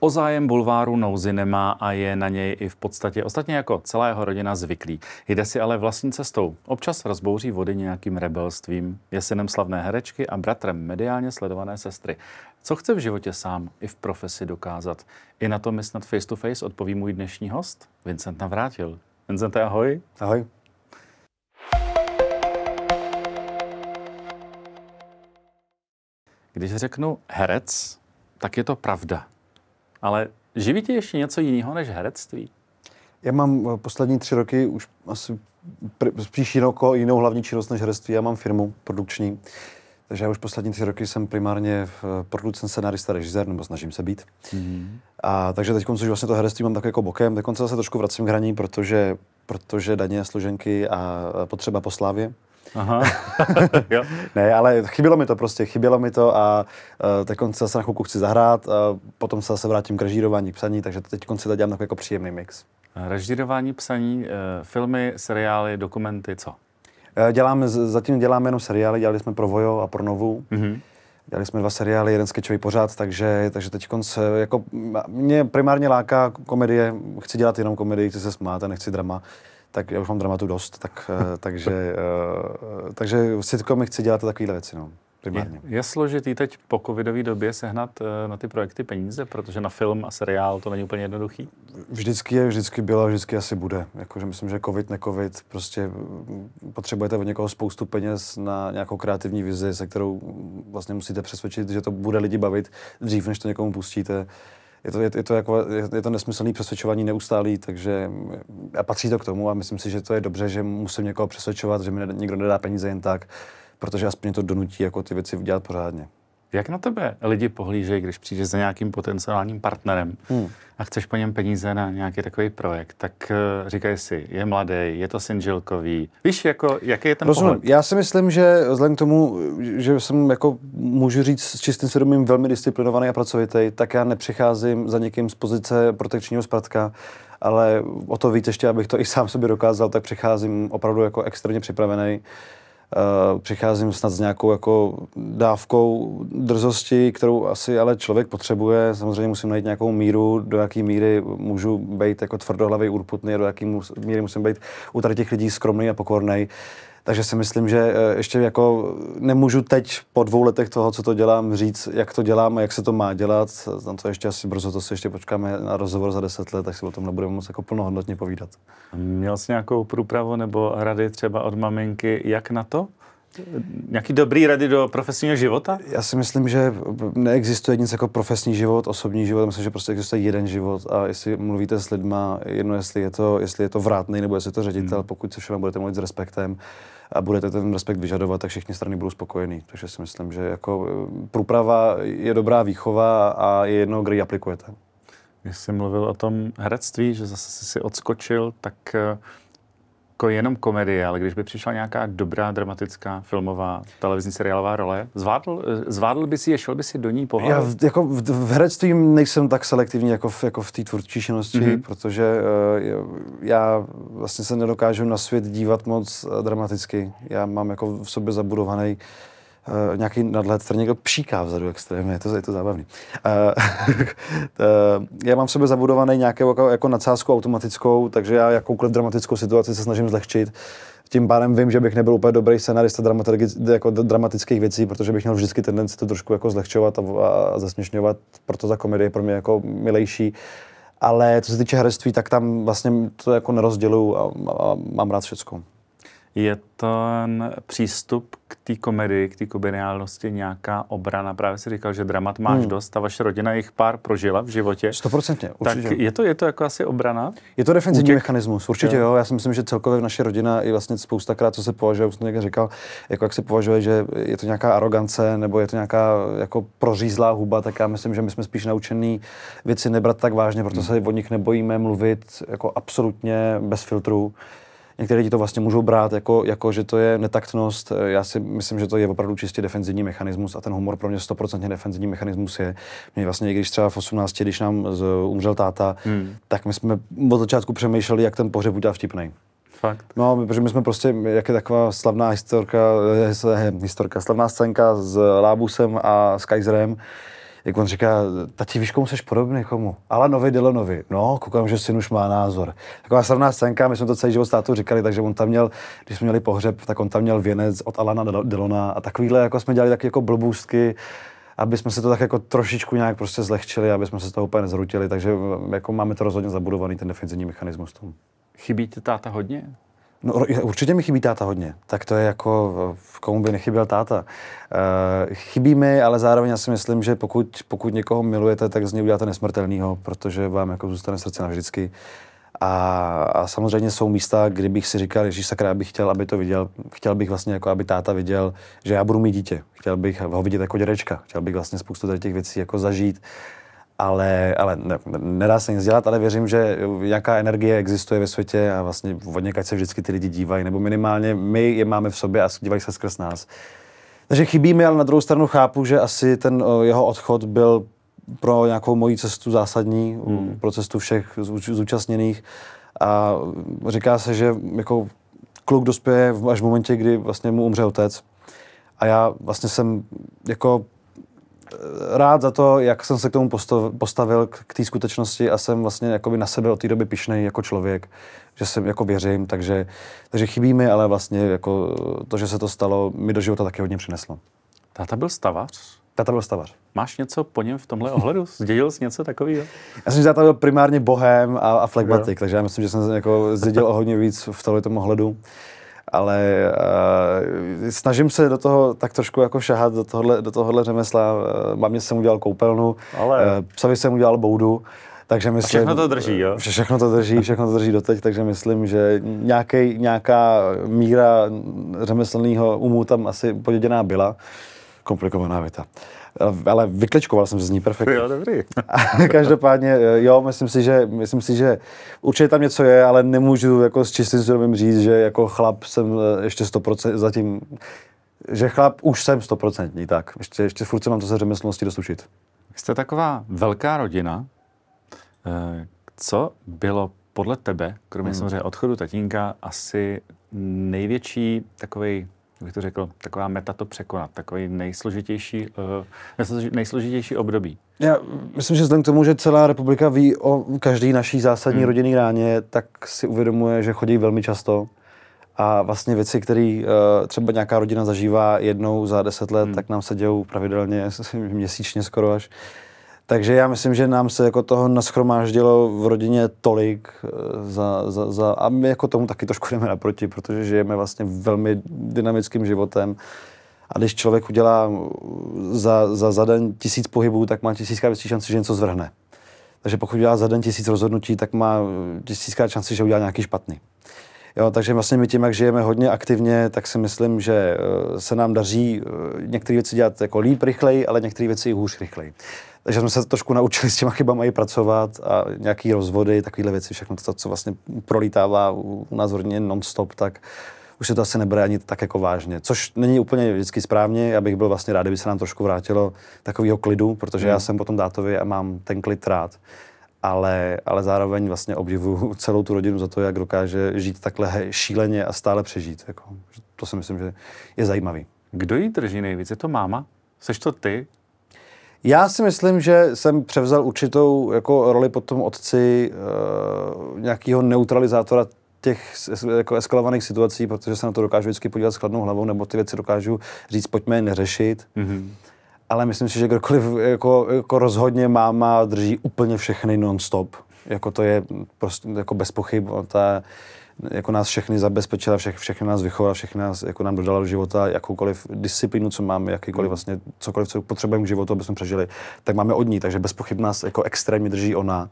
O zájem bulváru nouzy nemá a je na něj i v podstatě ostatně jako celá jeho rodina zvyklý. Jde si ale vlastní cestou. Občas rozbouří vody nějakým rebelstvím, je synem slavné herečky a bratrem mediálně sledované sestry. Co chce v životě sám i v profesi dokázat? I na to mi snad face to face odpoví můj dnešní host, Vincent Navrátil. Vincent, ahoj. Ahoj. Když řeknu herec, tak je to pravda ale živí tě ještě něco jiného než herectví? Já mám eh, poslední tři roky už asi pr- spíš jinou, jinou hlavní činnost než herectví. Já mám firmu produkční, takže já už poslední tři roky jsem primárně eh, producent, scenarista, režisér, nebo snažím se být. Mm-hmm. A, takže teď, už vlastně to herectví mám tak jako bokem, teď se zase trošku vracím k hraní, protože, protože daně složenky a potřeba po slávě. Aha. ne, ale chybělo mi to prostě, chybělo mi to a uh, teď se zase na chvilku chci zahrát, a e, potom se zase vrátím k režírování, psaní, takže teď konce to dělám takový jako příjemný mix. Režírování, psaní, uh, filmy, seriály, dokumenty, co? Uh, zatím děláme jenom seriály, dělali jsme pro Vojo a pro Novu. Mm-hmm. Dělali jsme dva seriály, jeden skečový pořád, takže, takže teď konce, jako mě primárně láká komedie, chci dělat jenom komedii, chci se smát a nechci drama tak já už mám dramatu dost, tak, eh, takže, eh, takže sitcomy chci dělat takovéhle věci. No. Je, je složitý teď po covidové době sehnat eh, na ty projekty peníze, protože na film a seriál to není úplně jednoduchý? Vždycky je, vždycky bylo a vždycky asi bude. Jakože myslím, že covid, ne covid, prostě mm, potřebujete od někoho spoustu peněz na nějakou kreativní vizi, se kterou mm, vlastně musíte přesvědčit, že to bude lidi bavit dřív, než to někomu pustíte je to, je, je to, jako, je, je to nesmyslný přesvědčování neustálý, takže a patří to k tomu a myslím si, že to je dobře, že musím někoho přesvědčovat, že mi ne, nedá peníze jen tak, protože aspoň to donutí jako ty věci dělat pořádně. Jak na tebe lidi pohlížejí, když přijdeš za nějakým potenciálním partnerem hmm. a chceš po něm peníze na nějaký takový projekt, tak eh, říkají si, je mladý, je to sinžilkový. Víš, jako, jaký je ten Rozumím. pohled? Já si myslím, že vzhledem k tomu, že jsem, jako můžu říct, s čistým svědomím velmi disciplinovaný a pracovitý, tak já nepřicházím za někým z pozice protekčního zpratka ale o to víc ještě, abych to i sám sobě dokázal, tak přicházím opravdu jako extrémně připravený. Eh, přicházím snad s nějakou jako dávkou drzosti, kterou asi ale člověk potřebuje. Samozřejmě musím najít nějakou míru, do jaké míry můžu být jako tvrdohlavý, urputný, do jaké míry musím být u tady těch lidí skromný a pokorný. Uh, takže si myslím, že eh, ještě jako nemůžu teď po dvou letech toho, co to dělám, říct, jak to dělám a jak se to má dělat. Tam to ještě asi brzo, to si ještě počkáme na rozhovor za deset let, tak si o tom nebudeme moc jako plnohodnotně povídat. Měl jsi nějakou průpravu nebo rady třeba od maminky, jak na to? Nějaký dobrý rady do profesního života? Já si myslím, že neexistuje nic jako profesní život, osobní život. Myslím, že prostě existuje jeden život a jestli mluvíte s lidma, jedno, jestli je to, jestli je to vrátný nebo jestli je to ředitel, hmm. pokud se všem budete mluvit s respektem, a budete ten respekt vyžadovat, tak všechny strany budou spokojení. Takže si myslím, že jako eh, průprava je dobrá výchova a je jedno, kde ji aplikujete. Když jsi mluvil o tom herectví, že zase jsi si odskočil, tak uh, jako jenom komedie, ale když by přišla nějaká dobrá, dramatická, filmová, televizní seriálová role, zvádl, zvádl by si je, šel by si do ní pohled? Já v, jako v, v herectví nejsem tak selektivní jako v, jako v té tvůrčí činnosti, mm-hmm. protože uh, já vlastně se nedokážu na svět dívat moc eh, dramaticky. Já mám jako v sobě zabudovaný uh, uh, nějaký nadhled, někdo příká vzadu extrémně, je to, je to zábavný. Uh, uh, já mám v sobě zabudovaný nějakou jako, jako nadsázku automatickou, takže já jakoukoliv dramatickou situaci se snažím zlehčit. Tím pádem vím, že bych nebyl úplně dobrý scenarista jako dramatických věcí, protože bych měl vždycky tendenci to trošku jako zlehčovat a, a zasměšňovat, proto ta komedie je pro mě jako milejší. Ale co se týče herectví, tak tam vlastně to jako nerozděluju a, a, a mám rád všechno je ten přístup k té komedii, k té komediálnosti nějaká obrana. Právě si říkal, že dramat máš hmm. dost a vaše rodina jich pár prožila v životě. 100%, určitě. Tak je to, je to jako asi obrana? Je to defenzivní Utěk... mechanismus, určitě jo. jo. Já si myslím, že celkově v naše rodina i vlastně spoustakrát, co se považuje, už jsem někde říkal, jako jak se považuje, že je to nějaká arogance nebo je to nějaká jako prořízlá huba, tak já myslím, že my jsme spíš naučení věci nebrat tak vážně, proto hmm. se od nich nebojíme mluvit jako absolutně bez filtrů. Někteří lidi to vlastně můžou brát jako, jako, že to je netaktnost. Já si myslím, že to je opravdu čistě defenzivní mechanismus a ten humor pro mě stoprocentně defenzivní mechanismus je. Mě vlastně, když třeba v 18, když nám z, umřel táta, hmm. tak my jsme od začátku přemýšleli, jak ten pohřeb udělat vtipný. Fakt. No, protože my jsme prostě, jak je taková slavná historka, eh, eh, historka slavná scénka s Lábusem a s Kaiserem, jak on říká, tati, víš, komu seš podobný, komu? Alanovi Dylanovi. No, koukám, že syn už má názor. Taková srovná scénka, my jsme to celý život státu říkali, takže on tam měl, když jsme měli pohřeb, tak on tam měl věnec od Alana Dylona a takovýhle, jako jsme dělali tak jako blbůstky, aby jsme se to tak jako trošičku nějak prostě zlehčili, aby jsme se z toho úplně nezrutili, takže jako máme to rozhodně zabudovaný ten defenzivní mechanismus tomu. Chybí ti táta hodně? No, určitě mi chybí táta hodně. Tak to je jako, komu by nechyběl táta. E, chybí mi, ale zároveň já si myslím, že pokud, pokud někoho milujete, tak z něj uděláte nesmrtelného, protože vám jako zůstane srdce navždycky. A, a samozřejmě jsou místa, kdy bych si říkal, že sakra, bych chtěl, aby to viděl. Chtěl bych vlastně, jako aby táta viděl, že já budu mít dítě. Chtěl bych ho vidět jako dědečka. Chtěl bych vlastně spoustu těch věcí jako zažít ale, ale ne, nedá se nic dělat, ale věřím, že nějaká energie existuje ve světě a vlastně od se vždycky ty lidi dívají, nebo minimálně my je máme v sobě a dívají se skrz nás. Takže chybí mi, ale na druhou stranu chápu, že asi ten eh, jeho odchod byl pro nějakou moji cestu zásadní, hmm. pro cestu všech zúčastněných. A říká se, že jako kluk dospěje až v momentě, kdy vlastně mu umře otec. A já vlastně jsem jako rád za to, jak jsem se k tomu postavil, k, té skutečnosti a jsem vlastně jakoby na sebe od té doby pišnej jako člověk, že jsem jako věřím, takže, takže chybí mi, ale vlastně jako to, že se to stalo, mi do života taky hodně přineslo. Táta byl stavař? Tata byl stavař. Máš něco po něm v tomhle ohledu? Zdědil jsi něco takového? Já jsem, tata byl primárně bohem a, a flegmatik, takže já myslím, že jsem jako zdědil o hodně víc v tomhle ohledu ale uh, snažím se do toho tak trošku jako šahat do tohohle, do tohohle řemesla. Mamě eh, jsem udělal koupelnu, ale... uh, psovi jsem udělal boudu. Takže myslím, všechno to drží, jo? Všechno to drží, všechno to drží doteď, takže myslím, že nějaký, nějaká míra řemeslného umu tam asi poděděná byla. Komplikovaná věta. Eh, ale vyklečkoval jsem se z ní perfektně. Jo, dobrý. Každopádně, eh, jo, myslím si, že, myslím si, že určitě tam něco je, ale nemůžu jako s čistým svědomím říct, že jako chlap jsem eh, ještě 100% zatím, že chlap už jsem 100% tak. Ještě, ještě furt se mám to se řemeslnosti dosušit. Jste taková velká rodina. Co bylo podle tebe, kromě hmm. samozřejmě odchodu tatínka, asi největší takový bych to řekl, taková meta to překonat, takový nejsložitější, eh, nejsložitější období? Já myslím, že vzhledem k tomu, že celá republika ví o každý naší zásadní hmm. rodinný ráně, tak si uvědomuje, že chodí velmi často. A vlastně věci, které eh, třeba nějaká rodina zažívá jednou za deset let, hmm. tak nám se dějou pravidelně, měsíčně skoro až. Takže já myslím, že nám se jako toho naschromáždilo v rodině tolik eh, za, za, za, a my jako tomu taky trošku jdeme naproti, protože žijeme vlastně velmi dynamickým životem. A když člověk udělá eh, za, za, za den tisíc pohybů, tak má tisícká větší šanci, že něco zvrhne. Takže pokud udělá za den tisíc rozhodnutí, tak má eh, tisícká šanci, že udělá nějaký špatný. Jo, takže vlastně my tím, jak žijeme hodně aktivně, tak si myslím, že se nám daří některé věci dělat jako líp rychleji, ale některé věci i hůř rychleji. Takže jsme se trošku naučili s těma chybama i pracovat a nějaký rozvody, takovéhle věci, všechno to, co vlastně prolítává u nás hodně non-stop, tak už se to asi nebere ani tak jako vážně. Což není úplně vždycky správně, já bych byl vlastně rád, kdyby se nám trošku vrátilo takového klidu, protože mm. já hmm. jsem potom dátově a mám ten klid rád. Ale, ale zároveň vlastně obdivuju celou tu rodinu za to, jak dokáže žít takhle šíleně a stále přežít. Jako, to si myslím, že je zajímavý. Kdo jí drží nejvíc? Je to máma? Seš to ty? Já si myslím, že jsem převzal určitou jako roli tom otci e, eh, nějakého neutralizátora těch jako eskalovaných situací, protože se na to dokážu vždycky podívat s chladnou hlavou, nebo ty věci dokážu říct, pojďme je neřešit. Mm-hmm. Ale myslím si, že kdokoliv jako, jako rozhodně máma drží úplně všechny non-stop. Jako to je prostě jako bez pochyb. Ta, jako nás všechny zabezpečila, všech, všechny nás vychovala, všechny nás jako nám dodala do života jakoukoliv disciplínu, co máme, jakýkoliv mm. vlastně, cokoliv, co potřebujeme k životu, aby jsme přežili, tak máme od ní, takže bez pochyb nás jako extrémně drží ona.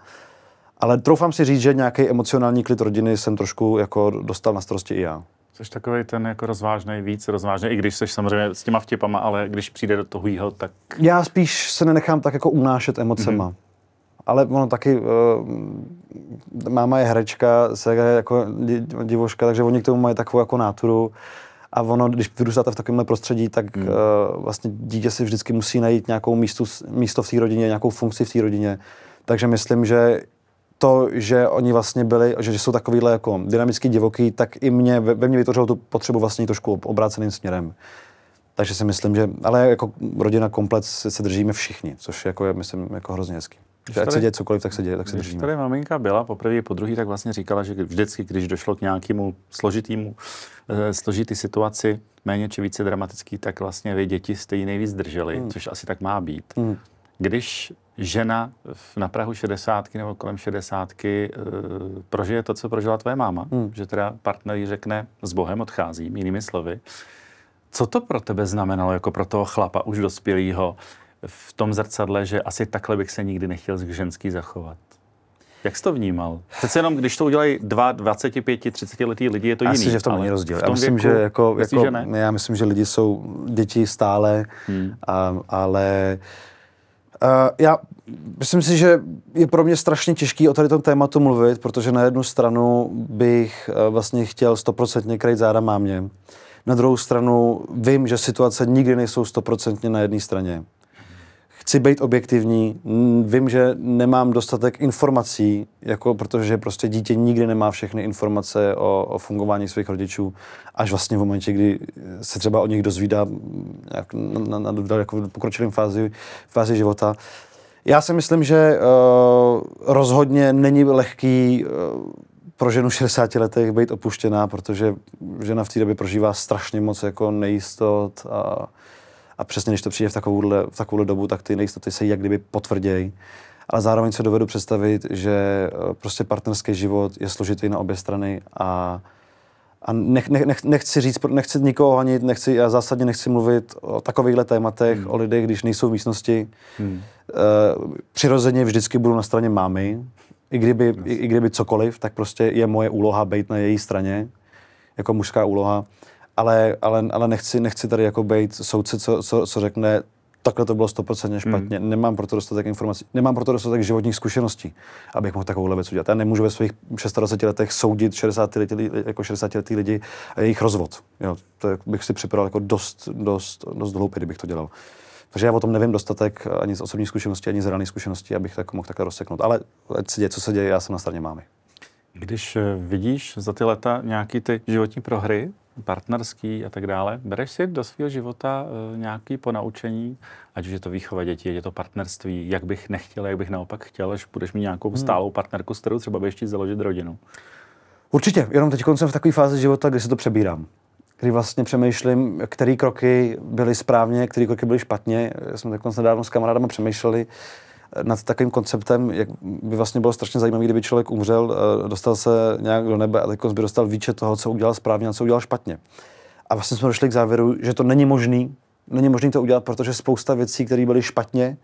Ale troufám si říct, že nějaký emocionální klid rodiny jsem trošku jako dostal na starosti i já. Jsi takový ten jako rozvážný, víc rozvážný, i když jsi samozřejmě s těma vtipama, ale když přijde do toho jího, tak... Já spíš se nenechám tak jako unášet emocema. Mm-hmm. Ale ono taky, uh, máma je herečka, se je jako divoška, takže oni k tomu mají takovou jako náturu. A ono, když vyrůstáte v takovémhle prostředí, tak hmm. uh, vlastně dítě si vždycky musí najít nějakou místu, místo v té rodině, nějakou funkci v té rodině. Takže myslím, že to, že oni vlastně byli, že jsou takovýhle jako dynamicky divoký, tak i mě, ve mně vytvořilo tu potřebu vlastně trošku obráceným směrem. Takže si myslím, že, ale jako rodina komplet se držíme všichni, což jako je, myslím, jako hrozně hezký. Když ať se děje cokoliv, tak se děje, tak se když držíme. tady maminka byla poprvé, po druhý, tak vlastně říkala, že vždycky, když došlo k nějakému složitému, eh, složitý situaci, méně či více dramatický, tak vlastně vy děti jste ji nejvíc drželi, hmm. což asi tak má být. Hmm. Když žena na Prahu 60 nebo kolem 60 e, eh, prožije to, co prožila tvoje máma, hmm. že teda partner jí řekne, s Bohem odcházím, jinými slovy, co to pro tebe znamenalo, jako pro toho chlapa už dospělého, v tom zrcadle, že asi takhle bych se nikdy nechtěl k ženský zachovat. Jak jsi to vnímal? Přece jenom, když to udělají dva 25, 30 letý lidi, je to jiný. Já že v tom není rozdíl. já myslím, věku, že jako, myslí, jako že ne? já myslím, že lidi jsou děti stále, hmm. a, ale a, já myslím si, že je pro mě strašně těžký o tady tom tématu mluvit, protože na jednu stranu bych e, vlastně chtěl stoprocentně krejt záda mámě. Na druhou stranu vím, že situace nikdy nejsou stoprocentně na jedné straně chci být objektivní, vím, že nemám dostatek informací, jako protože prostě dítě nikdy nemá všechny informace o, o fungování svých rodičů, až vlastně v momentě, kdy se třeba o nich dozvídá jak na, na, na jako pokročilém fázi, fázi života. Já si myslím, že uh, rozhodně není lehký uh, pro ženu 60 letech být opuštěná, protože žena v té době prožívá strašně moc jako nejistot a a přesně, když to přijde v takovouhle, v takovouhle dobu, tak ty nejistoty se jak kdyby potvrdějí. Ale zároveň se dovedu představit, že eh, prostě partnerský život je složitý na obě strany a a nech, nech, nechci říct, nechci nikoho hanit, nechci, já zásadně nechci mluvit o takovýchhle tématech, hmm. o lidech, když nejsou v místnosti. Hmm. Eh, přirozeně vždycky budu na straně mámy, i kdyby, yes. i, i kdyby cokoliv, tak prostě je moje úloha být na její straně, jako mužská úloha ale, ale, ale nechci, nechci tady jako být soudce, co, co, co řekne, takhle to bylo stoprocentně hmm. špatně, mm. nemám proto dostatek informací, nemám proto dostatek životních zkušeností, abych mohl takovouhle věc udělat. Já nemůžu ve svých 26 letech soudit 60 letý, jako 60 letý lidi a jejich rozvod. Jo, to bych si připravil jako dost, dost, dost hloupě, kdybych to dělal. Takže já o tom nevím dostatek eh, ani z osobní zkušenosti, ani z reálné zkušenosti, abych tak mohl takhle rozseknout. Ale ať se děje, co se děje, já jsem na straně mámy. Když eh, vidíš za ty leta nějaký ty životní prohry, partnerský a tak dále. Bereš si do svého života e, eh, nějaké ponaučení, ať už je to výchova dětí, je to partnerství, jak bych nechtěl, jak bych naopak chtěl, až budeš mít nějakou hmm. stálou partnerku, s kterou třeba budeš založit rodinu? Určitě, jenom teď jsem v takové fázi života, kdy se to přebírám kdy vlastně přemýšlím, které kroky byly správně, které kroky byly špatně. Jsem tak nedávno s kamarádama přemýšleli, nad takovým konceptem, jak by vlastně bylo strašně zajímavé, kdyby člověk umřel, eh, dostal se nějak do nebe a teď by dostal výčet toho, co udělal správně a co udělal špatně. A vlastně jsme došli k závěru, že to není možný, není možné to udělat, protože spousta věcí, které byly špatně,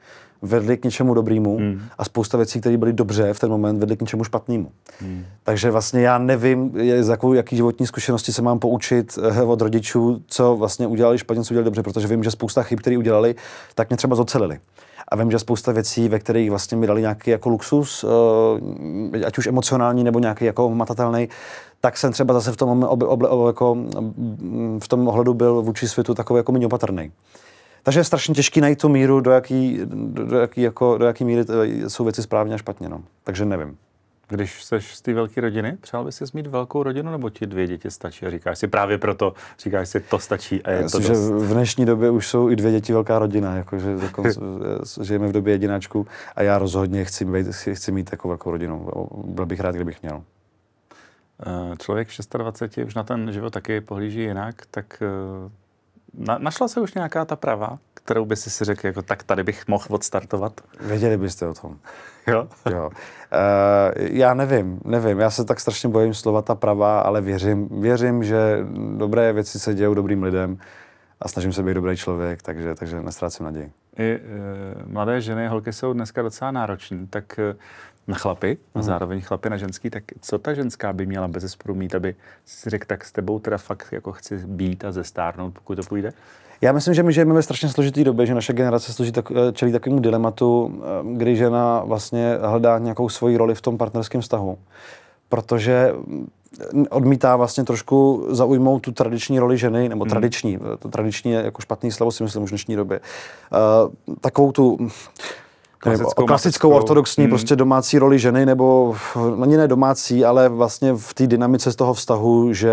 vedly k něčemu dobrému hmm. a spousta věcí, které byly dobře v ten moment, vedly k něčemu špatnému. Hmm. Takže vlastně já nevím, za jaký životní zkušenosti se mám poučit eh, od rodičů, co vlastně udělali špatně, co udělali dobře, protože vím, že spousta chyb, které udělali, tak mě třeba zocelili a vím, že spousta věcí, ve kterých vlastně mi dali nějaký jako luxus, eh, ať už emocionální nebo nějaký jako matatelný, tak jsem třeba zase v tom, ob, ob, ob, jako, v tom ohledu byl vůči světu takový jako méně opatrný. Takže je strašně těžký najít tu míru, do jaký, do, do jaký, jako, do jaký míry eh, jsou věci správně a špatně. No. Takže nevím. Když jsi z té velké rodiny, přál bys si mít velkou rodinu, nebo ti dvě děti stačí? A říkáš si právě proto, říkáš si, to stačí a je Já to dost. že v dnešní době už jsou i dvě děti velká rodina, jakože eh, žijeme v době jedináčku a já rozhodně chci, být, chci mít takovou velkou rodinu. Byl bych rád, kdybych měl. Eh, člověk v 26 už na ten život taky pohlíží jinak, tak eh, na, našla se už nějaká ta prava, kterou by si si řekl, jako tak tady bych mohl odstartovat? Věděli byste o tom. jo? jo. E, já nevím, nevím. Já se tak strašně bojím slova ta prava, ale věřím, věřím, že dobré věci se dějou dobrým lidem a snažím se být dobrý člověk, takže, takže nestrácím naději. I e, mladé ženy, holky jsou dneska docela nároční, tak eh, na chlapy a mhm. zároveň chlapy na ženský, tak co ta ženská by měla bez zesporu mít, aby si řekl, tak s tebou teda fakt jako chci být a zestárnout, pokud to půjde? Já myslím, že my žijeme ve strašně složitý době, že naše generace služí tak, eh, čelí takovému dilematu, eh, kdy žena vlastně hledá nějakou svoji roli v tom partnerském vztahu. Protože mm, odmítá vlastně trošku zaujmout tu tradiční roli ženy, nebo hmm. tradiční, eh, to tradiční je jako špatný slovo si myslím už v dnešní době. Uh, takovou tu klasickou, klasickou ortodoxní hmm. prostě domácí roli ženy, nebo ani ne domácí, ale vlastně v té dynamice z toho vztahu, že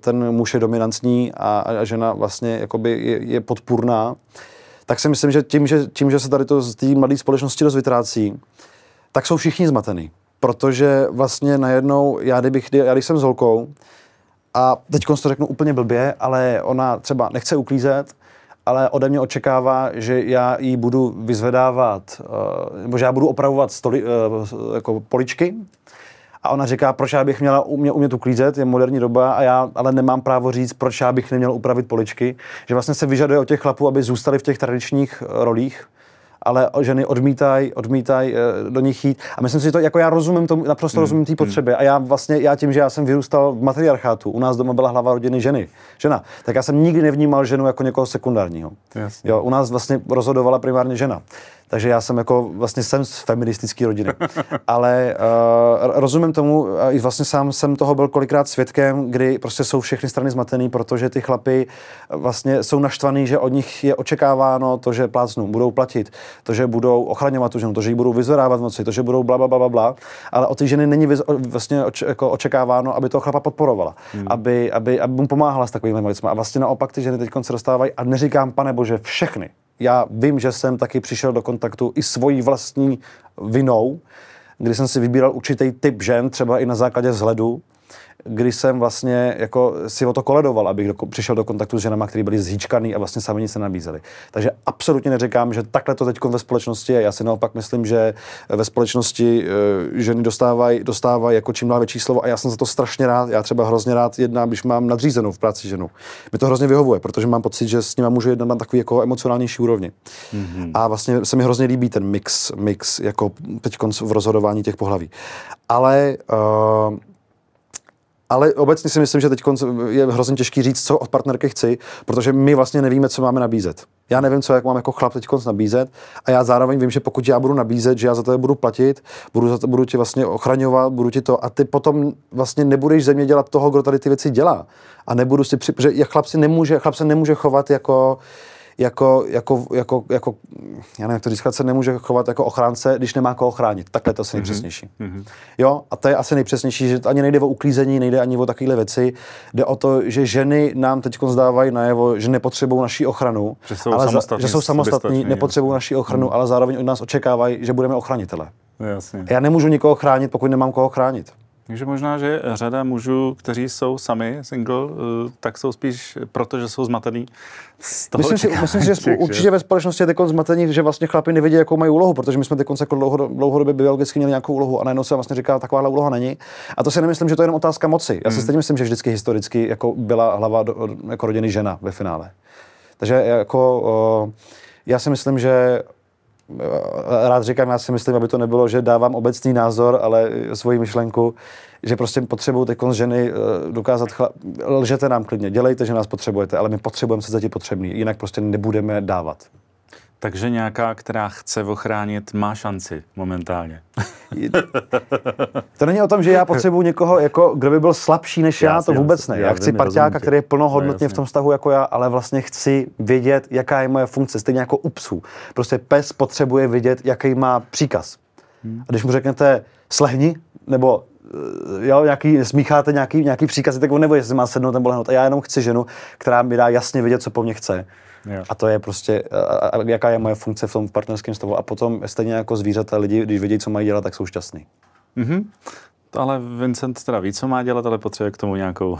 ten muž je dominantní a, a žena vlastně jakoby je, je podpůrná, tak si myslím, že tím, že, tím, že se tady to z té malé společnosti dost vytrácí, tak jsou všichni zmatený. Protože vlastně najednou, já, kdybych, já když jsem s holkou, a teď to řeknu úplně blbě, ale ona třeba nechce uklízet, ale ode mě očekává, že já ji budu vyzvedávat, eh, nebo že já budu opravovat stoli, eh, jako poličky, a ona říká, proč já bych měla mě umět uklízet, je moderní doba a já ale nemám právo říct, proč já bych neměl upravit poličky. Že vlastně se vyžaduje od těch chlapů, aby zůstali v těch tradičních rolích, ale ženy odmítají odmítaj eh, do nich jít. A myslím si, že to jako já rozumím tomu, naprosto hmm. rozumím té mm. potřeby. A já vlastně, já tím, že já jsem vyrůstal v matriarchátu, u nás doma byla hlava rodiny ženy, žena, tak já jsem nikdy nevnímal ženu jako někoho sekundárního. Jasně. Jo, u nás vlastně rozhodovala primárně žena takže já jsem jako vlastně jsem z feministické rodiny. Ale uh, rozumím tomu, a eh, i vlastně sám jsem toho byl kolikrát svědkem, kdy prostě jsou všechny strany zmatený, protože ty chlapy eh, vlastně jsou naštvaný, že od nich je očekáváno to, že plácnou, budou platit, to, že budou ochraňovat tu ženu, to, že ji budou vyzorávat v noci, to, že budou bla, bla, bla, bla, ale od té ženy není vyz, vlastně oč, jako očekáváno, aby toho chlapa podporovala, hmm. aby, aby, aby mu pomáhala s takovými věcmi. A vlastně naopak ty ženy teď se dostávají, a neříkám, pane bože, všechny, já vím, že jsem taky přišel do kontaktu i svojí vlastní vinou, kdy jsem si vybíral určitý typ žen, třeba i na základě vzhledu, kdy jsem vlastně jako si o to koledoval, abych do, přišel do kontaktu s ženama, které byly zhýčkaný a vlastně sami nic se nabízeli. Takže absolutně neříkám, že takhle to teď ve společnosti je. Já si naopak myslím, že ve společnosti e, ženy dostávají dostávaj jako čím dál větší slovo a já jsem za to strašně rád. Já třeba hrozně rád jednám, když mám nadřízenou v práci ženu. Mi to hrozně vyhovuje, protože mám pocit, že s nimi můžu jednat na takový jako emocionálnější úrovni. Mm-hmm. A vlastně se mi hrozně líbí ten mix, mix jako teď v rozhodování těch pohlaví. Ale e, ale obecně si myslím, že teď je hrozně těžký říct, co od partnerky chci, protože my vlastně nevíme, co máme nabízet. Já nevím, co jak mám jako chlap teď nabízet a já zároveň vím, že pokud já budu nabízet, že já za to budu platit, budu, za to, budu tě vlastně ochraňovat, budu ti to a ty potom vlastně nebudeš ze mě dělat toho, kdo tady ty věci dělá. A nebudu si připravit, že chlap si nemůže, chlap se nemůže chovat jako, uh, jako, jako, jako, jako já nevím, to říkat, se nemůže chovat jako ochránce, když nemá koho chránit. Takhle to asi mhm. nejpřesnější. Mm-hmm. Jo, a to je asi nejpřesnější, že to ani nejde o uklízení, nejde ani o takovéhle věci. Jde o to, že ženy nám teď zdávají najevo, že nepotřebují naší ochranu, že jsou ale samostatní, že jsou samostatní nepotřebují naší ochranu, mm. ale zároveň od nás očekávají, že budeme ochranitele. Jasně. Já nemůžu nikoho chránit, pokud nemám koho chránit. Takže možná, že řada mužů, kteří jsou sami single, eh, tak jsou spíš proto, že jsou zmatený. Z toho myslím, si, myslím si, že spolu, určitě ve společnosti je teď zmatení, že vlastně chlapi nevědí, jakou mají úlohu, protože my jsme teď jako dlouhodobě biologicky měli nějakou úlohu a najednou se vlastně říká, taková úloha není. A to si nemyslím, že to je jenom otázka moci. Já si hmm. stejně myslím, že vždycky historicky jako byla hlava do, jako rodiny žena ve finále. Takže jako, eh, já si myslím, že rád říkám, já si myslím, aby to nebylo, že dávám obecný názor, ale svoji myšlenku, že prostě potřebují teď ženy eh, dokázat, chla... lžete nám klidně, dělejte, že nás potřebujete, ale my potřebujeme se za ti potřebný, jinak prostě nebudeme dávat. Takže nějaká, která chce ochránit, má šanci momentálně. to není o tom, že já potřebuji někoho, jako, kdo by byl slabší než já, já to vůbec ne. Já, já chci partiáka, který je plnohodnotně no, v tom vztahu jako já, ale vlastně chci vědět, jaká je moje funkce, stejně jako u psů. Prostě pes potřebuje vědět, jaký má příkaz. Hmm. A když mu řeknete slehni, nebo eh, jo, nějaký, smícháte nějaký, nějaký příkazy, tak on neví, jestli má sednout nebo lehnout. A já jenom chci ženu, která mi dá jasně vědět, co po mně chce. A to je prostě, a, a jaká je moje funkce v tom partnerském stavu. A potom stejně jako zvířata lidi, když vědí, co mají dělat, tak jsou šťastní. Mm-hmm. Ale Vincent teda ví, co má dělat, ale potřebuje k tomu nějakou...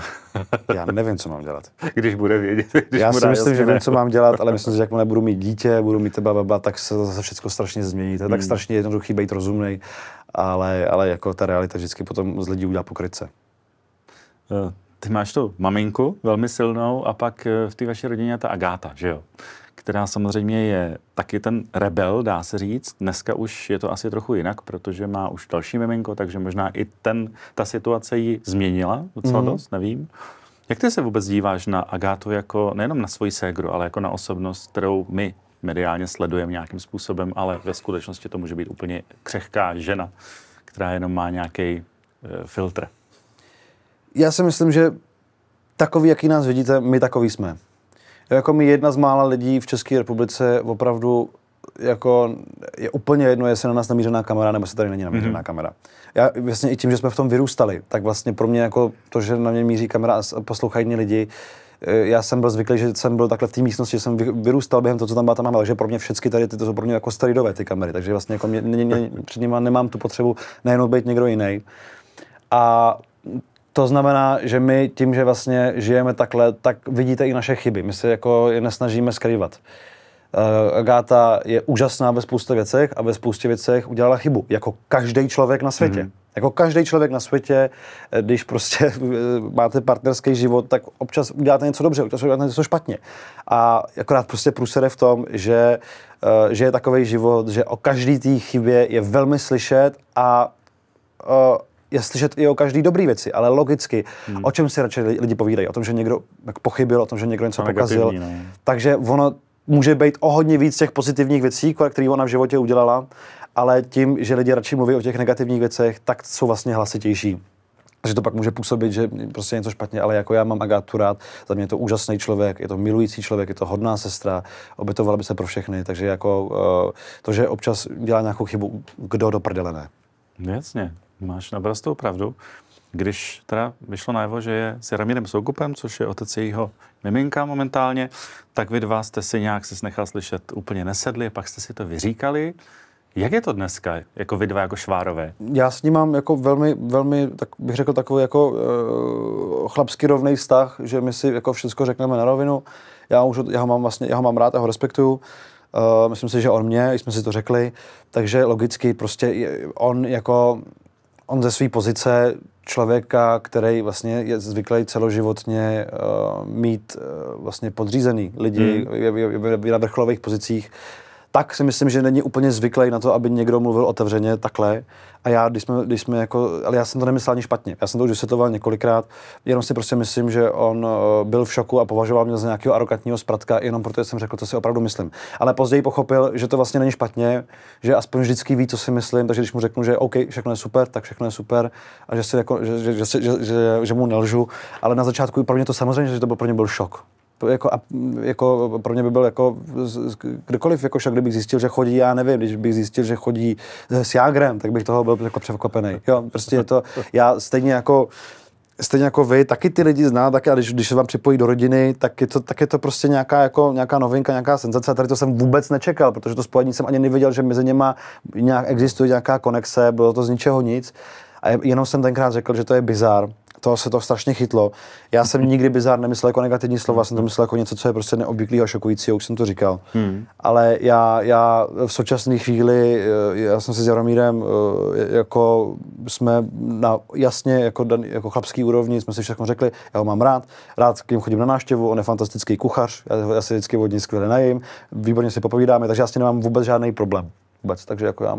Já nevím, co mám dělat. Když bude vědět. Když Já si myslím, že vím, co mám dělat, ale myslím že jakmile nebudu mít dítě, budu mít teba baba, tak se to zase všechno strašně změní. To je hmm. tak strašně jednoduchý být rozumný, ale, ale jako ta realita vždycky potom z lidí udělá pokrytce. Ty máš tu maminku velmi silnou a pak eh, v té vaší rodině je ta Agáta, že jo? která samozřejmě je taky ten rebel, dá se říct. Dneska už je to asi trochu jinak, protože má už další miminko, takže možná i ten, ta situace ji změnila docela mm. dost, nevím. Jak ty se vůbec díváš na Agátu jako, nejenom na svoji ségru, ale jako na osobnost, kterou my mediálně sledujeme nějakým způsobem, ale ve skutečnosti to může být úplně křehká žena, která jenom má nějaký e, eh, filtr já si myslím, že takový, jaký nás vidíte, my takový jsme. Jako my jedna z mála lidí v České republice opravdu jako je úplně jedno, jestli na nás namířená kamera, nebo se tady není namířená mm-hmm. kamera. Já vlastně i tím, že jsme v tom vyrůstali, tak vlastně pro mě jako to, že na mě míří kamera a poslouchají mě lidi, eh, já jsem byl zvyklý, že jsem byl takhle v té místnosti, že jsem vyrůstal během toho, co tam byla ta máma, takže pro mě všechny tady ty, to jsou pro mě jako staridové ty kamery, takže vlastně jako mě, mě, mě, před nimi nemám tu potřebu najednou být někdo jiný. A to znamená, že my tím, že vlastně žijeme takhle, tak vidíte i naše chyby. My se jako je nesnažíme skrývat. Eh, Agáta je úžasná ve spoustě věcech a ve spoustě věcech udělala chybu, jako každý člověk na světě. Mm-hmm. Jako každý člověk na světě, eh, když prostě eh, máte partnerský život, tak občas uděláte něco dobře, občas uděláte něco špatně. A akorát prostě průsede v tom, že, že je takový život, že o každý té chybě je velmi slyšet a je slyšet i o každý dobrý věci, ale logicky. Hmm. O čem si radši lidi povídají? O tom, že někdo pochybil, o tom, že někdo něco a pokazil. Ne. No. Takže ono může být o hodně víc těch pozitivních věcí, které ona v životě udělala, ale tím, že lidi radši mluví o těch negativních věcech, tak jsou vlastně hlasitější že to pak může působit, že prostě něco špatně, ale jako já mám Agátu rád, za mě je to úžasný člověk, je to milující člověk, je to hodná sestra, obětovala by se pro všechny, takže jako eh, to, že občas dělá nějakou chybu, kdo do prdele ne. Jasně. Máš naprosto pravdu. Když teda vyšlo najevo, že je s Jaramírem Soukupem, což je otec jejího miminka momentálně, tak vy dva jste si nějak se nechal slyšet úplně nesedli, pak jste si to vyříkali. Jak je to dneska, jako vy dva, jako švárové? Já s ním mám jako velmi, velmi, tak bych řekl takový jako e, eh, chlapský rovný vztah, že my si jako všechno řekneme na rovinu. Já, už, já, ho mám vlastně, já ho mám rád a ho respektuju. E, myslím si, že on mě, jsme si to řekli, takže logicky prostě on jako on ze své pozice člověka, který vlastně je zvyklý celoživotně uh, mít uh, vlastně podřízený lidi hmm. je, je, je, na vrcholových pozicích, tak si myslím, že není úplně zvyklý na to, aby někdo mluvil otevřeně takhle. A já, když jsme, když jsme jako, ale já jsem to nemyslel ani špatně. Já jsem to už vysvětloval několikrát, jenom si prostě myslím, že on eh, byl v šoku a považoval mě za nějakého arrogantního zpratka, jenom protože jsem řekl, co si opravdu myslím. Ale později pochopil, že to vlastně není špatně, že aspoň vždycky ví, co si myslím, takže když mu řeknu, že OK, všechno je super, tak všechno je super a že, si jako, že, že, že, že, že, že mu nelžu. Ale na začátku pro mě to samozřejmě, že to byl pro ně byl šok jako, a, jako pro mě by byl jako kdokoliv, jako však, kdybych zjistil, že chodí, já nevím, když bych zjistil, že chodí s Jágrem, tak bych toho byl jako překvapený. Jo, prostě je to, já stejně jako stejně jako vy, taky ty lidi zná, taky, a když, když se vám připojí do rodiny, tak je to, tak je to prostě nějaká, jako, nějaká novinka, nějaká senzace. A tady to jsem vůbec nečekal, protože to spojení jsem ani nevěděl, že mezi něma nějak existuje nějaká konexe, bylo to z ničeho nic. A jenom jsem tenkrát řekl, že to je bizar, to se to strašně chytlo. Já jsem nikdy bizár nemyslel jako negativní slova, jsem to myslel jako něco, co je prostě neobvyklý a šokující, už jsem to říkal. Hmm. Ale já, já v současné chvíli, eh, já jsem se s Jaromírem, eh, jako jsme na jasně, jako, jako chlapský úrovni, jsme si všechno řekli, já ho mám rád, rád k ním chodím na návštěvu, on je fantastický kuchař, já, já si vždycky vodní skvěle najím, výborně si popovídáme, takže já s ním nemám vůbec žádný problém vůbec. Takže jako já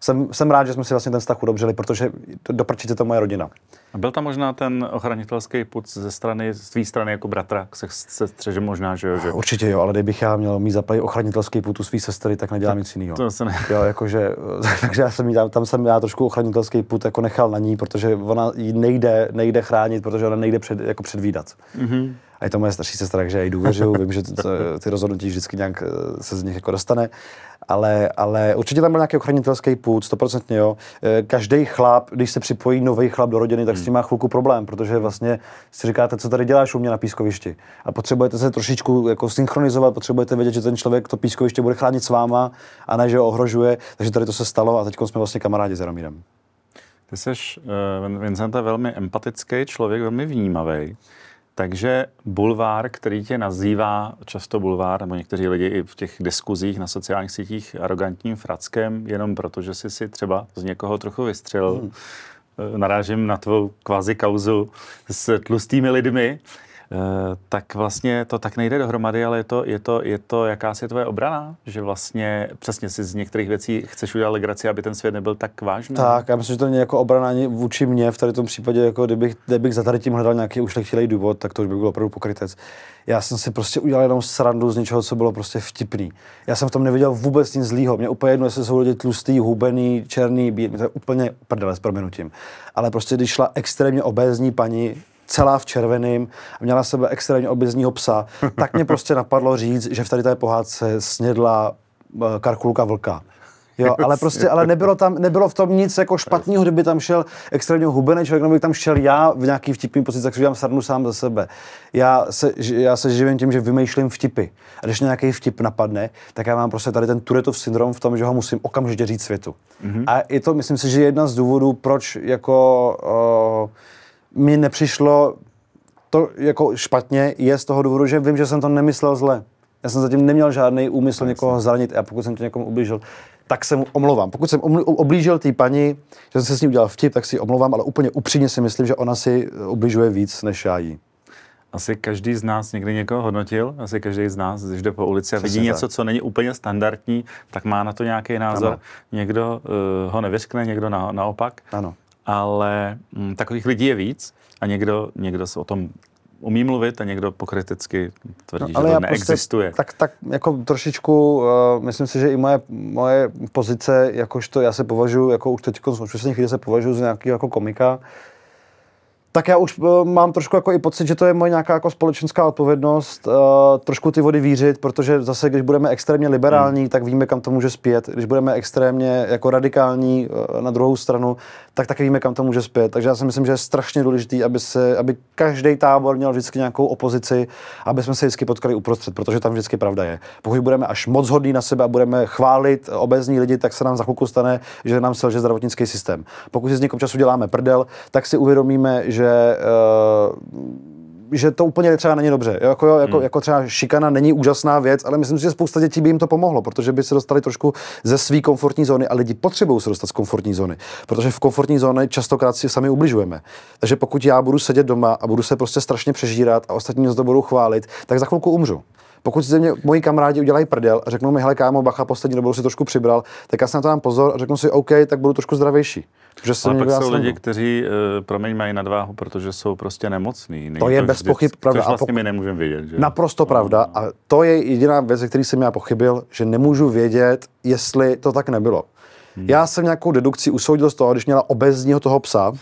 jsem, jsem rád, že jsme si vlastně ten vztah udobřili, protože do je to moje rodina. A byl tam možná ten ochranitelský put ze strany, z tvý strany jako bratra, se, se střeže možná, že jo? Že? Určitě jo, ale kdybych já měl mít zaplay ochranitelský put u svý sestry, tak nedělám nic jiného. To se ne... jo, jakože, takže já jsem, tam, tam jsem já trošku ochranitelský put jako nechal na ní, protože ona ji nejde, nejde chránit, protože ona nejde před, jako předvídat. Mm-hmm. A je to moje starší sestra, takže já jí důvěřuju, vím, že ty, ty rozhodnutí vždycky nějak eh, se z nich jako dostane. Ale, ale určitě tam byl nějaký ochranitelský půd, stoprocentně jo. Eh, Každý chlap, když se připojí nový chlap do rodiny, tak s hmm. tím má chvilku problém, protože vlastně si říkáte, co tady děláš u mě na pískovišti. A potřebujete se trošičku jako synchronizovat, potřebujete vědět, že ten člověk to pískoviště bude chránit s váma a ne, že ho ohrožuje. Takže tady to se stalo a teď jsme vlastně kamarádi s Ramírem. Ty jsi, eh, uh, Vincent, velmi empatický člověk, velmi vnímavý. Takže bulvár, který tě nazývá často bulvár, nebo někteří lidi i v těch diskuzích na sociálních sítích arrogantním frackem, jenom proto, že jsi si třeba z někoho trochu vystřelil. Hmm. Eh, narážím na tvou kvazi kauzu s tlustými lidmi. Eh, tak vlastně to tak nejde dohromady, ale je to, je to, je to jakási tvoje obrana, že vlastně přesně si z některých věcí chceš udělat legraci, aby ten svět nebyl tak vážný. Tak, já myslím, že to není jako obrana ani vůči mně v tady tom případě, jako kdybych, kdybych za tady tím hledal nějaký ušlechtilý důvod, tak to už by bylo opravdu pokrytec. Já jsem si prostě udělal jenom srandu z něčeho, co bylo prostě vtipný. Já jsem v tom neviděl vůbec nic zlýho. Mě úplně jedno, jestli jsou lidi tlustý, hubený, černý, bílý, to je úplně prdele s proměnutím. Ale prostě když šla extrémně obézní paní celá v červeným a měla sebe extrémně obezního psa, tak mě prostě napadlo říct, že v tady té pohádce snědla eh, Karkulka vlka. Jo, ale prostě, ale nebylo, tam, nebylo v tom nic jako špatného, kdyby tam šel extrémně hubený člověk, nebo tam šel já v nějaký vtipný pozici, tak si udělám sarnu sám za sebe. Já se, já se živím tím, že vymýšlím vtipy. A když mě nějaký vtip napadne, tak já mám prostě tady ten Turetov syndrom v tom, že ho musím okamžitě říct světu. Mm-hmm. A je to, myslím si, že jedna z důvodů, proč jako... Uh, mi nepřišlo to jako špatně, je z toho důvodu, že vím, že jsem to nemyslel zle. Já jsem zatím neměl žádný úmysl někoho zranit a pokud jsem to někomu ublížil, tak se mu omlouvám. Pokud jsem oblížil té paní, že jsem se s ní udělal vtip, tak si ji omlouvám, ale úplně upřímně si myslím, že ona si obližuje eh, víc než já jí. Asi každý z nás někdy někoho hodnotil, asi každý z nás, když jde po ulici a vidí Přesně něco, tak. co není úplně standardní, tak má na to nějaký názor. Ano. Někdo uh, ho nevyřkne, někdo na, naopak. Ano ale mm, takových lidí je víc a někdo, někdo se o tom umí mluvit a někdo pokriticky tvrdí, no, ale že to prostě neexistuje. Prostě, tak, tak jako trošičku, uh, myslím si, že i moje, moje pozice, jakožto já se považuji jako už teď v současné chvíli se považuji za nějakého jako komika, tak já už eh, mám trošku jako i pocit, že to je moje nějaká jako společenská odpovědnost, uh, trošku ty vody vířit, protože zase, když budeme extrémně liberální, hmm. tak víme, kam to může zpět. Když budeme extrémně jako radikální uh, na druhou stranu, tak taky víme, kam to může zpět. Takže já si myslím, že je strašně důležité, aby, se, aby každý tábor měl vždycky nějakou opozici, aby jsme se vždycky potkali uprostřed, protože tam vždycky pravda je. Pokud budeme až moc hodní na sebe a budeme chválit obezní lidi, tak se nám za chvilku stane, že nám selže zdravotnický systém. Pokud si z něj času uděláme prdel, tak si uvědomíme, že že eh, že to úplně třeba není dobře. Jako, jo, jako, hmm. jako třeba šikana není úžasná věc, ale myslím si, že spousta dětí by jim to pomohlo, protože by se dostali trošku ze své komfortní zóny a lidi potřebují se dostat z komfortní zóny, protože v komfortní zóně častokrát si sami ubližujeme. Takže pokud já budu sedět doma a budu se prostě strašně přežírat a ostatní mě to budou chválit, tak za chvilku umřu pokud se mě moji kamarádi udělají prdel a řeknou mi, hele kámo, bacha, poslední dobou si trošku přibral, tak já se na to dám pozor a řeknu si, OK, tak budu trošku zdravější. Že se Ale pak jsou lidi, kteří, uh, promiň, mají nadváhu, protože jsou prostě nemocní. To, to je to bez vždy, pochyb pravda. Což vlastně my nemůžeme vědět. Že? Naprosto pravda. No, no. A to je jediná věc, ze který jsem já pochybil, že nemůžu vědět, jestli to tak nebylo. Hmm. Já jsem nějakou dedukci usoudil z toho, když měla obezního toho psa,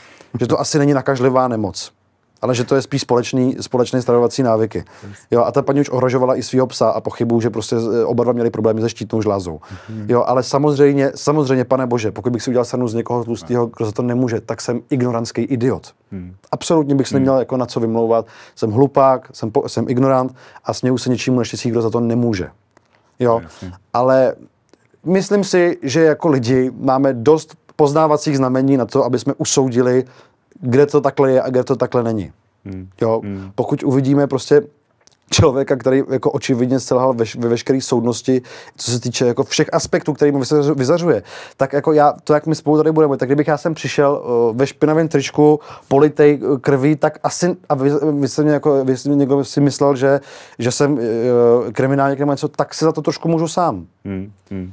že to asi není nakažlivá nemoc ale že to je spíš společný, společné stravovací návyky. Jo, a ta paní už ohrožovala i svého psa a pochybu, že prostě eh, oba dva měli problémy se štítnou žlázou. Mhm. Jo, ale samozřejmě, samozřejmě, pane bože, pokud bych si udělal sanu z někoho tlustého, kdo za to nemůže, tak jsem ignorantský idiot. Hmm. Absolutně bych se hmm. neměl jako na co vymlouvat. Jsem hlupák, jsem, po, jsem ignorant a směju se něčímu neštěstí, kdo za to nemůže. Jo, no, ale myslím si, že jako lidi máme dost poznávacích znamení na to, aby jsme usoudili, kde to takhle je a kde to takhle není. Hmm. Jo? Hmm. Pokud uvidíme prostě člověka, který jako očividně selhal ve, ve veškeré soudnosti, co se týče jako všech aspektů, který mu vyzařuje, tak jako já, to, jak my spolu tady budeme, tak kdybych já sem přišel uh, ve špinavém tričku, politej eh, krví, tak asi, a vy, vy se mě jako, vy, někdo si myslel, že, že jsem uh, eh, kriminálně, nebo něco, tak si za to trošku můžu sám. Hmm, hmm.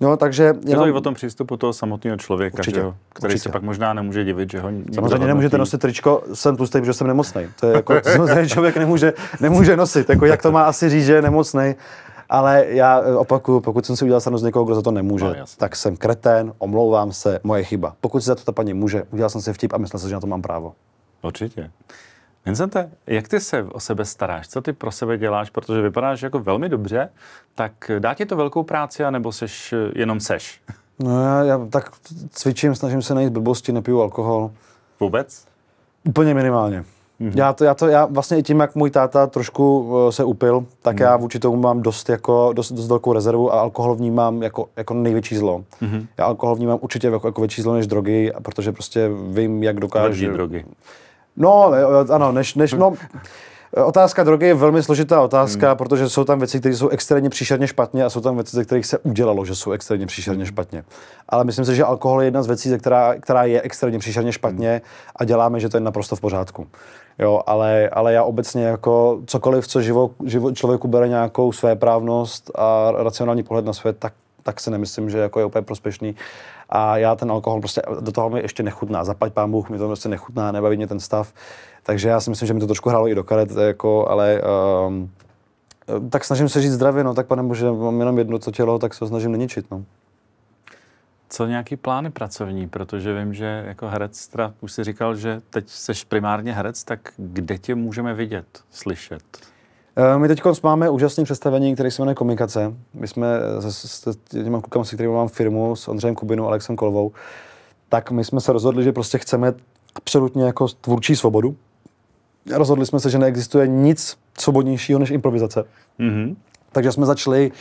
No, takže jenom... Je to i o tom přístupu toho samotného člověka, určitě, že jo? který určitě. se pak možná nemůže divit, že ho Samozřejmě nemůžete nosit tričko, jsem tlustý, protože jsem nemocný. To je jako, samozřejmě člověk nemůže, nemůže nosit, jako jak to má asi říct, že je nemocný. Ale já eh, opakuju, pokud jsem si udělal stanu z někoho, kdo za to nemůže, no, tak jsem kretén, omlouvám se, moje chyba. Pokud si za to ta paní může, udělal jsem si vtip a myslel jsem, že na to mám právo. Určitě. Vincente, jak ty se o sebe staráš? Co ty pro sebe děláš? Protože vypadáš jako velmi dobře, tak dá ti to velkou práci, anebo seš, eh, jenom seš? No já, já tak cvičím, snažím se najít blbosti, nepiju alkohol. Vůbec? Úplně minimálně. Mm-hmm. Já, to, já, to, já vlastně i tím, jak můj táta trošku uh, se upil, tak mm-hmm. já mhm. vůči tomu mám dost, jako, dost, dost velkou rezervu a alkohol vnímám jako, jako největší zlo. Mm-hmm. Já alkohol vnímám určitě jako, jako větší zlo než drogy, protože prostě vím, jak dokážu... Tvrdí drogy. No, ano, než, než no, Otázka drogy je velmi složitá otázka, hmm. protože jsou tam věci, které jsou extrémně příšerně špatně a jsou tam věci, ze kterých se udělalo, že jsou extrémně příšerně hmm. špatně. Ale myslím si, že alkohol je jedna z věcí, ze která, která je extrémně příšerně špatně hmm. a děláme, že to je naprosto v pořádku. Jo, ale, ale já obecně jako cokoliv, co živo, živo, člověku bere nějakou své právnost a racionální pohled na svět, tak, tak si nemyslím, že jako je úplně prospěšný a já ten alkohol prostě do toho mi ještě nechutná. Zapať pán Bůh, mi to prostě nechutná, nebaví mě ten stav. Takže já si myslím, že mi to trošku hrálo i do karet, jako, ale um, tak snažím se žít zdravě, no, tak pane bože, mám jenom jedno co tělo, tak se ho snažím neničit, no. Co nějaký plány pracovní, protože vím, že jako herec, teda už si říkal, že teď seš primárně herec, tak kde tě můžeme vidět, slyšet? Eh, my teď máme úžasné představení, které se jmenuje Komunikace. My jsme eh, s, s těma klukama, se kterými mám firmu, s Ondřejem Kubinou, Alexem Kolvou, tak my jsme se rozhodli, že prostě chceme absolutně jako tvůrčí svobodu. Rozhodli jsme se, že neexistuje nic svobodnějšího než improvizace. Mm-hmm. Takže jsme začali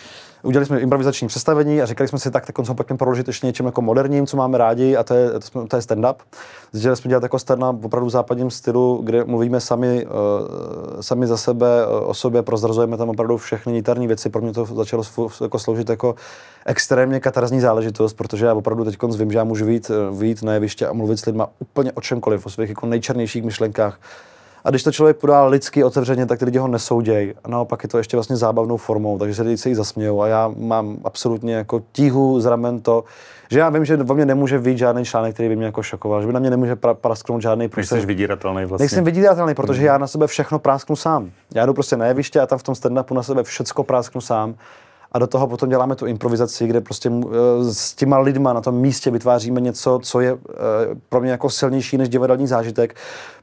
udělali jsme improvizační představení a říkali jsme si, tak teď pojďme proložit ještě něčím jako moderním, co máme rádi a to je, to, to je stand-up. Začali jsme dělat jako stand-up opravdu v západním stylu, kde mluvíme sami, uh, sami za sebe uh, o sobě, prozrazujeme tam opravdu všechny niterní věci. Pro mě to začalo jako sloužit jako extrémně katarzní záležitost, protože já opravdu teď vím, že já můžu vyjít, eh, vyjít na jeviště a mluvit s lidmi úplně o čemkoliv, o svých jako nejčernějších myšlenkách, a když to člověk podá lidsky otevřeně, tak ty lidi ho nesouděj. A naopak je to ještě vlastně zábavnou formou, takže se lidi se jí zasmějou. A já mám absolutně jako tíhu z ramen to, že já vím, že ve mně nemůže být žádný článek, který by mě jako šokoval, že by na mě nemůže pra- prasknout žádný průsek. Nejsem vydíratelný vlastně. Nejsem vydíratelný, protože mm. já na sebe všechno prásknu sám. Já jdu prostě na jeviště a tam v tom stand na sebe všechno prásknu sám a do toho potom děláme tu improvizaci, kde prostě eh, s těma lidma na tom místě vytváříme něco, co je eh, pro mě jako silnější než divadelní zážitek.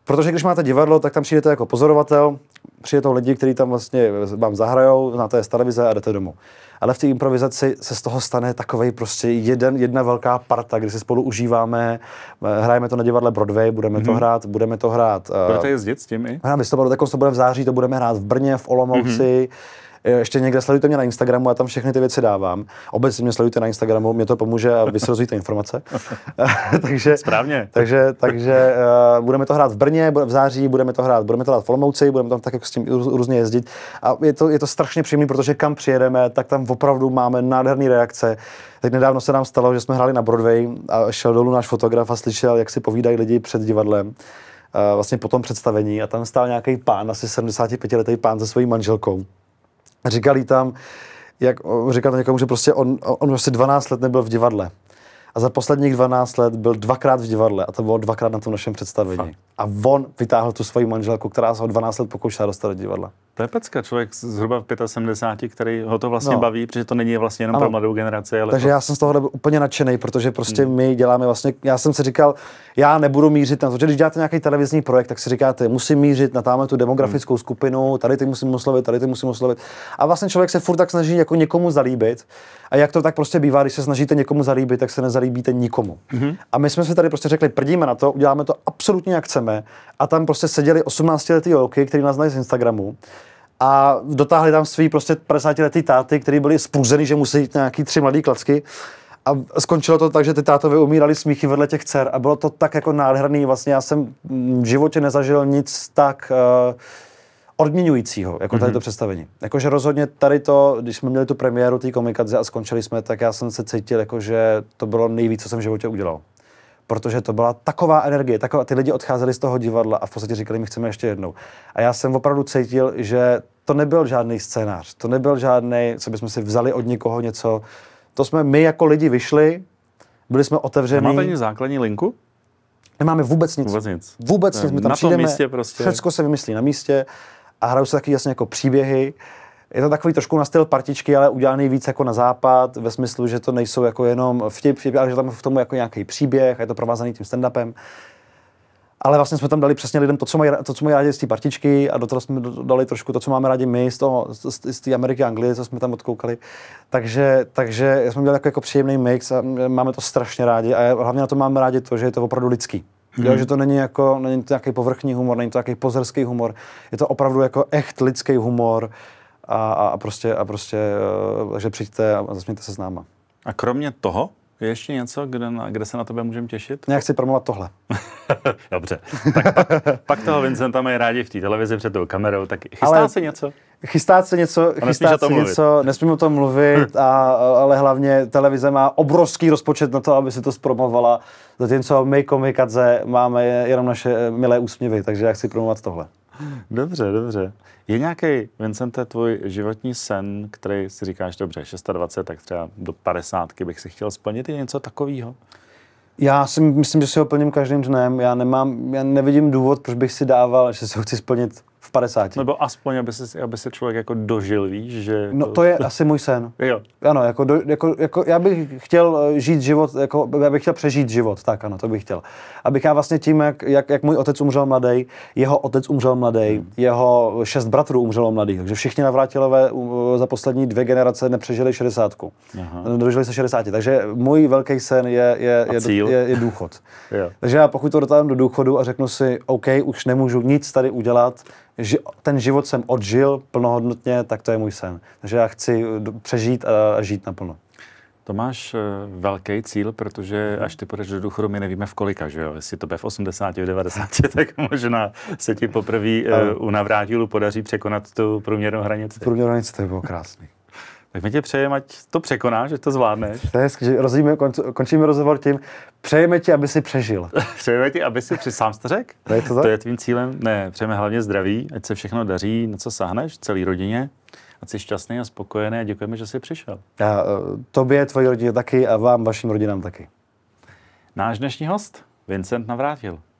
Protože když máte divadlo, tak tam přijdete jako pozorovatel, přijde to lidi, kteří tam vlastně vám zahrajou, znáte té televize a jdete domů. Ale v té improvizaci se z toho stane takový prostě jeden, jedna velká parta, kdy si spolu užíváme, eh, hrajeme to na divadle Broadway, budeme mm-hmm. to mhm. hrát, budeme to hrát. Budete jezdit s těmi? Hrajeme listopadu, tak to bude v září, to budeme hrát v Brně, v Olomouci. Mm-hmm Eh, ještě někde sledujte mě na Instagramu, a tam všechny ty věci dávám. Obecně mě sledujte na Instagramu, mě to pomůže a vy si informace. takže, Správně. Takže, takže uh, budeme to hrát v Brně, v září, budeme to hrát, budeme to hrát v Olomouci, budeme tam tak jako s tím různě jezdit. A je to, je to strašně příjemné, protože kam přijedeme, tak tam opravdu máme nádherné reakce. Teď nedávno se nám stalo, že jsme hráli na Broadway a šel dolů náš fotograf a slyšel, jak si povídají lidi před divadlem eh, vlastně po tom představení a tam stál nějaký pán, asi 75 letý pán se svojí manželkou. A říkal jí tam, jak říkal to někomu, že prostě on, on prostě 12 let nebyl v divadle. A za posledních 12 let byl dvakrát v divadle a to bylo dvakrát na tom našem představení. Fakt. A on vytáhl tu svoji manželku, která se ho 12 let pokoušela dostat do divadla. To je pecka, člověk zhruba v 75, který ho to vlastně no. baví, protože to není vlastně jenom ano. pro mladou generaci. Ale Takže to... já jsem z toho byl úplně nadšený, protože prostě hmm. my děláme vlastně, já jsem si říkal, já nebudu mířit na to, že když děláte nějaký televizní projekt, tak si říkáte, musím mířit na tamhle tu demografickou hmm. skupinu, tady ty musím oslovit, tady ty musím oslovit. A vlastně člověk se furt tak snaží jako někomu zalíbit. A jak to tak prostě bývá, když se snažíte někomu zalíbit, tak se nezalíbíte nikomu. Hmm. A my jsme si tady prostě řekli, prdíme na to, uděláme to absolutně jak chceme. A tam prostě seděli 18 letý holky, který nás znají z Instagramu a dotáhli tam svý prostě 50 letý táty, který byli spůzený, že musí jít nějaký tři mladý klacky. A skončilo to tak, že ty tátovi umírali smíchy vedle těch dcer a bylo to tak jako nádherný. Vlastně já jsem v životě nezažil nic tak uh, odměňujícího, jako tady mhm. to mm-hmm. představení. Jakože rozhodně tady to, když jsme měli tu premiéru té komikace a skončili jsme, tak já jsem se cítil, jako že to bylo nejvíc, co jsem v životě udělal protože to byla taková energie, taková, ty lidi odcházeli z toho divadla a v podstatě říkali, my chceme ještě jednou. A já jsem opravdu cítil, že to nebyl žádný scénář, to nebyl žádný, co bychom si vzali od někoho něco, to jsme my jako lidi vyšli, byli jsme otevření. Máte ani základní linku? Nemáme vůbec nic. Vůbec nic. Vůbec nic. My tam na přijdeme, tom místě prostě. Všechno se vymyslí na místě a hrajou se taky jasně jako příběhy je to takový trošku na styl partičky, ale udělaný víc jako na západ, ve smyslu, že to nejsou jako jenom vtip, vtip ale že tam v tom jako nějaký příběh a je to provázaný tím stand-upem. Ale vlastně jsme tam dali přesně lidem to, co mají, to, co mají rádi z té partičky a do toho jsme dali trošku to, co máme rádi my z, toho, z, z té Ameriky a Anglie, co jsme tam odkoukali. Takže, takže jsme měli jako, jako příjemný mix a máme to strašně rádi a hlavně na to máme rádi to, že je to opravdu lidský. Hmm. Jo, mhm. že to není jako, není to nějaký povrchní humor, není to nějaký pozerský humor, je to opravdu jako echt lidský humor, a, a, prostě, a prostě, eh, že přijďte a zasmějte se s náma. A kromě toho, je ještě něco, kde, na, kde se na tebe můžeme těšit? Já chci promovat tohle. Dobře. Tak pak, pak toho Vincenta mají rádi v té televizi před tou kamerou, tak chystá ale se něco? Chystá se něco, chystá se mluvit. něco, nesmím o tom mluvit, a, ale hlavně televize má obrovský rozpočet na to, aby si to zpromovala, zatímco my komikadze máme jenom naše eh, milé úsměvy, takže já chci promovat tohle dobře, dobře. Je nějaký, Vincente, tvůj životní sen, který si říkáš, dobře, 26, tak třeba do 50 bych si chtěl splnit, je něco takového? Já si myslím, že si ho plním každým dnem. Já nemám, já nevidím důvod, proč bych si dával, že si ho chci splnit v 50. Nebo aspoň, aby se, aby se člověk jako dožil, víš, že... No to, je asi můj sen. Jo. Ano, jako, do, jako, jako, já bych chtěl eh, žít život, jako, já bych chtěl přežít život, tak ano, to bych chtěl. Abych já vlastně tím, jak, jak, jak můj otec umřel mladý, jeho otec umřel mladý, hmm. jeho šest bratrů umřelo mladý, takže všichni navrátilové za poslední dvě generace nepřežili šedesátku no, Dožili se 60. Takže můj velký sen je, je, je, je, je důchod. jo. Takže já pokud to dotáhnu do důchodu a řeknu si, OK, už nemůžu nic tady udělat, ten život jsem odžil plnohodnotně, tak to je můj sen. Takže já chci eh, přežít a žít naplno. To máš eh, velký cíl, protože až ty půjdeš do důchodu, my nevíme v kolika, že jo? Jestli to bude v 80, v 90, tak možná se ti poprvé eh, u navrátilu podaří překonat tu průměrnou hranici. Průměrnou hranici to by bylo krásný. Tak my tě přejeme, ať to překonáš, že to zvládneš. To je skvělé. Rozumíme, končíme rozhovor tím, přejeme ti, aby si přežil. přejeme ti, aby si při sám to řek? To je, to, tak? to je tvým cílem. Ne, přejeme hlavně zdraví, ať se všechno daří, na co sáhneš, celý rodině. Ať jsi šťastný a spokojený a děkujeme, že jsi přišel. A e, tobě, tvoji rodině taky a vám, vašim rodinám taky. Náš dnešní host, Vincent Navrátil.